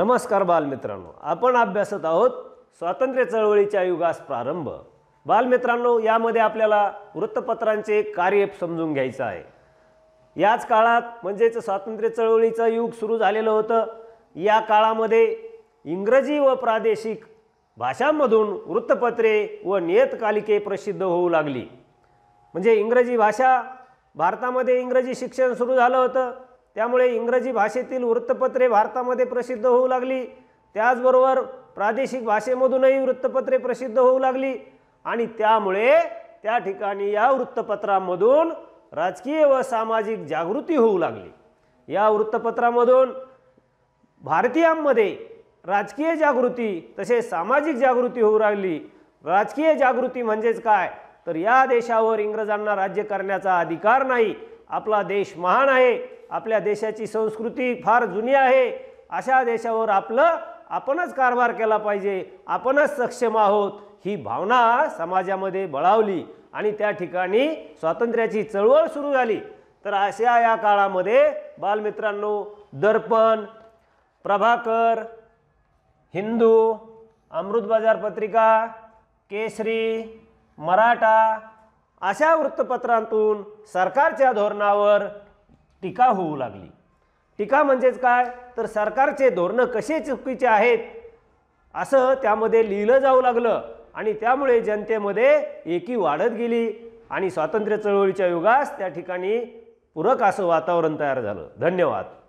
नमस्कार बालमित्रांनो आपण अभ्यासत आहोत स्वातंत्र्य चळवळीच्या युगास प्रारंभ बालमित्रांनो यामध्ये आपल्याला वृत्तपत्रांचे कार्य समजून घ्यायचं आहे याच काळात म्हणजेच स्वातंत्र्य चळवळीचं युग सुरू झालेलं होतं या काळामध्ये इंग्रजी व प्रादेशिक भाषांमधून वृत्तपत्रे व नियतकालिके प्रसिद्ध होऊ लागली म्हणजे इंग्रजी भाषा भारतामध्ये इंग्रजी शिक्षण सुरू झालं होतं त्यामुळे इंग्रजी भाषेतील वृत्तपत्रे भारतामध्ये प्रसिद्ध होऊ लागली त्याचबरोबर प्रादेशिक भाषेमधूनही वृत्तपत्रे प्रसिद्ध होऊ लागली आणि त्यामुळे त्या ठिकाणी या वृत्तपत्रांमधून राजकीय व सामाजिक जागृती होऊ लागली या वृत्तपत्रामधून भारतीयांमध्ये राजकीय जागृती तसेच सामाजिक जागृती होऊ लागली राजकीय जागृती म्हणजेच काय तर या देशावर इंग्रजांना राज्य करण्याचा अधिकार नाही आपला देश महान आहे आपल्या देशाची संस्कृती फार जुनी आहे अशा देशावर आपलं आपणच कारभार केला पाहिजे आपणच सक्षम आहोत ही भावना समाजामध्ये बळावली आणि त्या ठिकाणी स्वातंत्र्याची चळवळ सुरू झाली तर अशा या काळामध्ये बालमित्रांनो दर्पण प्रभाकर हिंदू अमृत बाजार पत्रिका केसरी मराठा अशा वृत्तपत्रांतून सरकारच्या धोरणावर टीका होऊ लागली टीका म्हणजेच काय तर सरकारचे धोरणं कसे चुकीचे आहेत असं त्यामध्ये लिहिलं जाऊ लागलं आणि त्यामुळे जनतेमध्ये एकी वाढत गेली आणि स्वातंत्र्य चळवळीच्या युगास त्या ठिकाणी पूरक असं वातावरण तयार झालं धन्यवाद